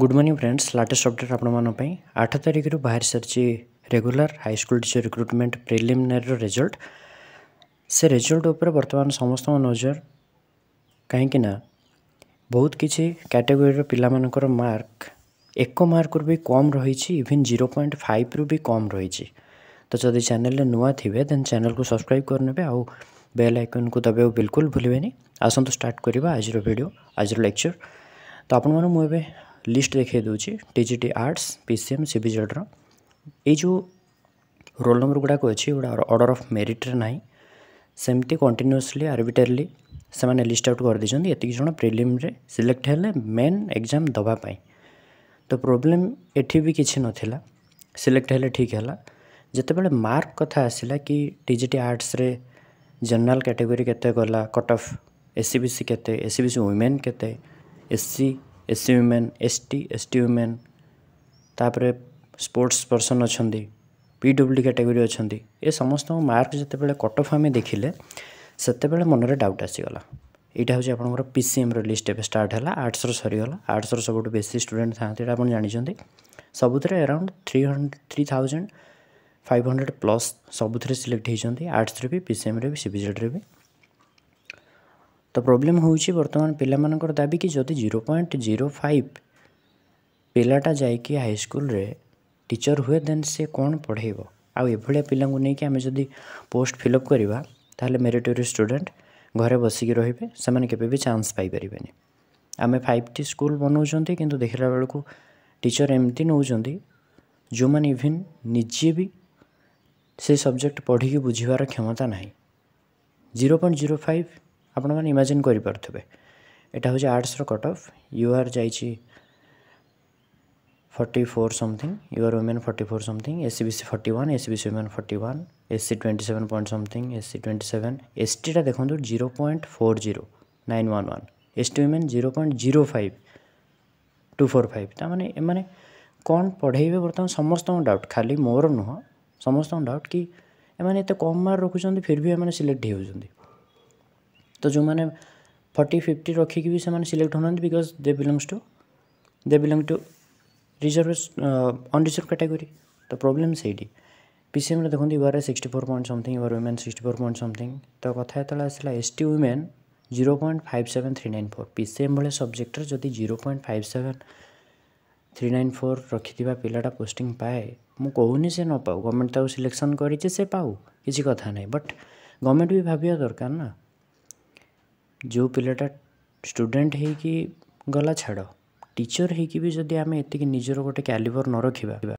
good morning friends latest update ଆପଣମାନଙ୍କ ପାଇଁ ଆଠ ତାରିଖରୁ ବାହାରି ସାରିଛି ରେଗୁଲାର ହାଇସ୍କୁଲ ଟିଚର ରିକ୍ରୁଟମେଣ୍ଟ ପ୍ରିଲିମିନାରୀର ରେଜଲ୍ଟ ସେ ରେଜଲ୍ଟ ଉପରେ ବର୍ତ୍ତମାନ ସମସ୍ତଙ୍କ ନଜର କାହିଁକିନା ବହୁତ କିଛି କ୍ୟାଟେଗୋରୀର ପିଲାମାନଙ୍କର ମାର୍କ ଏକ ମାର୍କରୁ ବି କମ୍ ରହିଛି ଇଭିନ୍ ଜିରୋ ପଏଣ୍ଟ ଫାଇଭରୁ ବି କମ୍ ରହିଛି ତ ଯଦି ଚ୍ୟାନେଲରେ ନୂଆ ଥିବେ ଦେନ୍ ଚ୍ୟାନେଲକୁ ସବସ୍କ୍ରାଇବ୍ କରିନେବେ ଆଉ ବେଲ୍ ଆଇକନ୍କୁ ଦବାକୁ ବିଲକୁଲ ଭୁଲିବେନି ଆସନ୍ତୁ ଷ୍ଟାର୍ଟ କରିବା ଆଜିର ଭିଡ଼ିଓ ଆଜିର ଲେକ୍ଚର୍ ତ ଆପଣମାନଙ୍କୁ ମୁଁ ଏବେ ଲିଷ୍ଟ ଦେଖାଇ ଦେଉଛି T G T arts P C M C B ଜେଡ଼୍ର ଏଇ ଯେଉଁ ରୋଲ୍ ନମ୍ବର ଗୁଡ଼ାକ ଅଛି ଏଗୁଡ଼ା ଅର୍ଡ଼ର ଅଫ୍ ମେରିଟ୍ରେ ନାହିଁ ସେମିତି କଣ୍ଟିନ୍ୟୁଅସଲି ଆର୍ବିଟାରଲି ସେମାନେ ଲିଷ୍ଟ ଆଉଟ୍ କରିଦେଇଛନ୍ତି ଏତିକି ଜଣ ପ୍ରିଲିମ୍ରେ ସିଲେକ୍ଟ ହେଲେ ମେନ୍ ଏକ୍ଜାମ୍ ଦେବା ପାଇଁ ତ ପ୍ରୋବ୍ଲେମ୍ ଏଠି ବି କିଛି ନଥିଲା ସିଲେକ୍ଟ ହେଲେ ଠିକ୍ ହେଲା ଯେତେବେଳେ ମାର୍କ କଥା ଆସିଲା କି ଟି ଜି ଟି ଆର୍ଟ୍ସରେ ଜେନେରାଲ୍ କାଟେଗୋରୀ କେତେ ଗଲା cut off S C B C କେତେ S C B C women କେତେ S C S C women S T S T women ତାପରେ ସ୍ପୋର୍ଟସ୍ ପର୍ସନ୍ ଅଛନ୍ତି ପି ଡବ୍ଲ୍ୟୁ କାଟାଗୋରୀ ଅଛନ୍ତି ଏ ସମସ୍ତଙ୍କ ମାର୍କ ଯେତେବେଳେ କଟ୍ ଅଫ୍ ଆମେ ଦେଖିଲେ ସେତେବେଳେ ମନରେ ଡାଉଟ୍ ଆସିଗଲା ଏଇଟା ହେଉଛି ଆପଣଙ୍କର ପି ସି ଏମ୍ର ଲିଷ୍ଟ ଏବେ ଷ୍ଟାର୍ଟ ହେଲା ଆର୍ଟ୍ସର ସରିଗଲା ଆର୍ଟ୍ସର ସବୁଠୁ ବେଶୀ ଷ୍ଟୁଡ଼େଣ୍ଟ ଥାନ୍ତି ଏଇଟା ଆପଣ ଜାଣିଛନ୍ତି ସବୁଥିରେ around three hundred three thousand five hundred plus ସବୁଥିରେ ସିଲେକ୍ଟ ହୋଇଛନ୍ତି ଆର୍ଟ୍ସରେ ବି ପି ସି ଏମ୍ରେ ବି ସି ବି ଜେଡ଼୍ରେ ବି ତ ପ୍ରୋବ୍ଲେମ୍ ହେଉଛି ବର୍ତ୍ତମାନ ପିଲାମାନଙ୍କର ଦାବି କି ଯଦି ଜିରୋ ପଏଣ୍ଟ ଜିରୋ ଫାଇଭ୍ ପିଲାଟା ଯାଇକି ହାଇସ୍କୁଲରେ ଟିଚର୍ ହୁଏ ଦେନ୍ ସେ କ'ଣ ପଢ଼େଇବ ଆଉ ଏଭଳିଆ ପିଲାଙ୍କୁ ନେଇକି ଆମେ ଯଦି ପୋଷ୍ଟ ଫିଲ୍ଅପ୍ କରିବା ତାହେଲେ ମେରିଟୋରି ଷ୍ଟୁଡ଼େଣ୍ଟ ଘରେ ବସିକି ରହିବେ ସେମାନେ କେବେ ବି ଚାନ୍ସ ପାଇପାରିବେନି ଆମେ ଫାଇଭ୍ ଟି ସ୍କୁଲ ବନାଉଛନ୍ତି କିନ୍ତୁ ଦେଖିଲା ବେଳକୁ ଟିଚର୍ ଏମିତି ନେଉଛନ୍ତି ଯେଉଁମାନେ ଇଭିନ୍ ନିଜେ ବି ସେ ସବଜେକ୍ଟ ପଢ଼ିକି ବୁଝିବାର କ୍ଷମତା ନାହିଁ ଜିରୋ ପଏଣ୍ଟ ଜିରୋ ଫାଇଭ୍ ଆପଣମାନେ ଇମାଜିନ୍ କରିପାରୁଥିବେ ଏଇଟା ହେଉଛି ଆର୍ଟ୍ସର କଟ୍ ଅଫ୍ ୟୁଆର୍ ଯାଇଛି forty four something UR women forty four something S C B C forty one S C B C women forty one S C twenty seven point something S C twenty seven S ଟିଟା ଦେଖନ୍ତୁ zero point four zero nine one one S T women zero point zero five two four five ତା'ମାନେ ଏମାନେ କ'ଣ ପଢ଼େଇବେ ବର୍ତ୍ତମାନ ସମସ୍ତଙ୍କ doubt ଖାଲି ମୋର ନୁହଁ ସମସ୍ତଙ୍କ ଡାଉଟ୍ କି ଏମାନେ ଏତେ କମ୍ ମାର୍କ ରଖୁଛନ୍ତି ଫିର୍ ବି ଏମାନେ ସିଲେକ୍ଟ ହେଉଛନ୍ତି ତ ଯେଉଁମାନେ ଫର୍ଟି ଫିଫ୍ଟି ରଖିକି ବି ସେମାନେ ସିଲେକ୍ଟ ହେଉନାହାନ୍ତି because they belongs to they belong to reserve unreserve category ତ ପ୍ରୋବ୍ଲେମ୍ ସେଇଠି ପିସିଏମ୍ରେ ଦେଖନ୍ତୁ UR sixty four point something UR women sixty four point something ତ କଥା ଯେତେବେଳେ ଆସିଲା S T women zero point five seven three nine four PCM ଭଳିଆ ସବଜେକ୍ଟରେ ଯଦି zero point five seven three nine four ରଖିଥିବା ପିଲାଟା ପୋଷ୍ଟିଂ ପାଏ ମୁଁ କହୁନି ସେ ନ ପାଉ ଗଭର୍ଣ୍ଣମେଣ୍ଟ ତାକୁ ସିଲେକ୍ସନ୍ କରିଛି ସେ ପାଉ କିଛି କଥା ନାହିଁ ବଟ୍ ଗଭର୍ଣ୍ଣମେଣ୍ଟ ବି ଭାବିବା ଦରକାର ନା ଯେଉଁ ପିଲାଟା ଷ୍ଟୁଡ଼େଣ୍ଟ ହେଇକି ଗଲା ଛାଡ଼ ଟିଚର୍ ହେଇକି ବି ଯଦି ଆମେ ଏତିକି ନିଜର ଗୋଟେ କ୍ୟାଲିବର୍ ନ ରଖିବା